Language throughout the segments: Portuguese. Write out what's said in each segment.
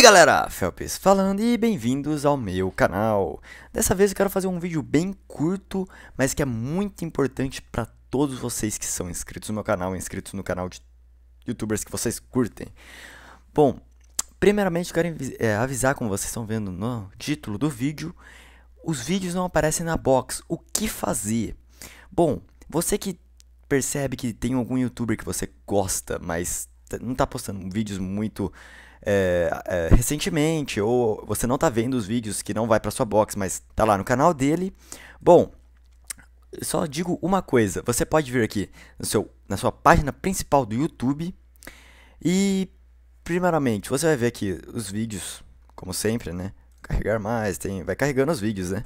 aí galera, Felps falando e bem-vindos ao meu canal. Dessa vez eu quero fazer um vídeo bem curto, mas que é muito importante para todos vocês que são inscritos no meu canal, inscritos no canal de youtubers que vocês curtem. Bom, primeiramente eu quero é, avisar, como vocês estão vendo no título do vídeo, os vídeos não aparecem na box, o que fazer? Bom, você que percebe que tem algum youtuber que você gosta, mas Tá, não tá postando vídeos muito é, é, recentemente, ou você não tá vendo os vídeos que não vai para sua box, mas tá lá no canal dele, bom, só digo uma coisa, você pode vir aqui no seu, na sua página principal do YouTube e primeiramente você vai ver aqui os vídeos, como sempre, né? Carregar mais, tem, vai carregando os vídeos, né?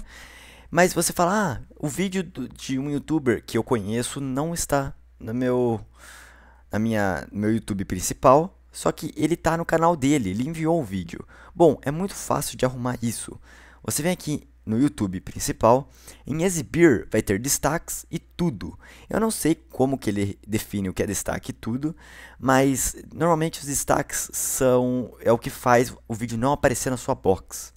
Mas você fala, ah, o vídeo do, de um youtuber que eu conheço não está no meu minha meu YouTube principal, só que ele tá no canal dele, ele enviou o vídeo. Bom, é muito fácil de arrumar isso. Você vem aqui no YouTube principal, em exibir vai ter destaques e tudo. Eu não sei como que ele define o que é destaque e tudo, mas normalmente os destaques são é o que faz o vídeo não aparecer na sua box.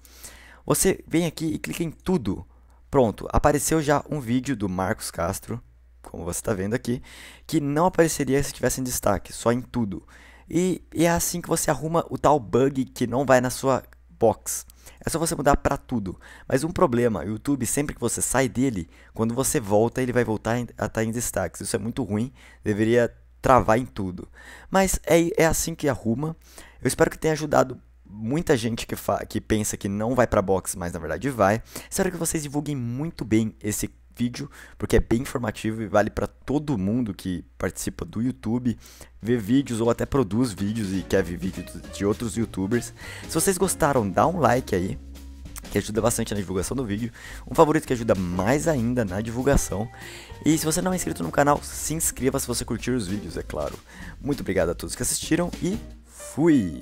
Você vem aqui e clica em tudo. Pronto, apareceu já um vídeo do Marcos Castro como você está vendo aqui, que não apareceria se estivesse em destaque, só em tudo. E, e, é assim que você arruma o tal bug que não vai na sua box. É só você mudar para tudo. Mas um problema, o YouTube, sempre que você sai dele, quando você volta, ele vai voltar a estar tá em destaques. Isso é muito ruim, deveria travar em tudo. Mas é, é assim que arruma. Eu espero que tenha ajudado muita gente que, que pensa que não vai para box, mas na verdade vai. Espero que vocês divulguem muito bem esse vídeo, porque é bem informativo e vale para todo mundo que participa do YouTube, vê vídeos ou até produz vídeos e quer ver vídeos de outros youtubers. Se vocês gostaram, dá um like aí, que ajuda bastante na divulgação do vídeo, um favorito que ajuda mais ainda na divulgação. E se você não é inscrito no canal, se inscreva se você curtir os vídeos, é claro. Muito obrigado a todos que assistiram e fui!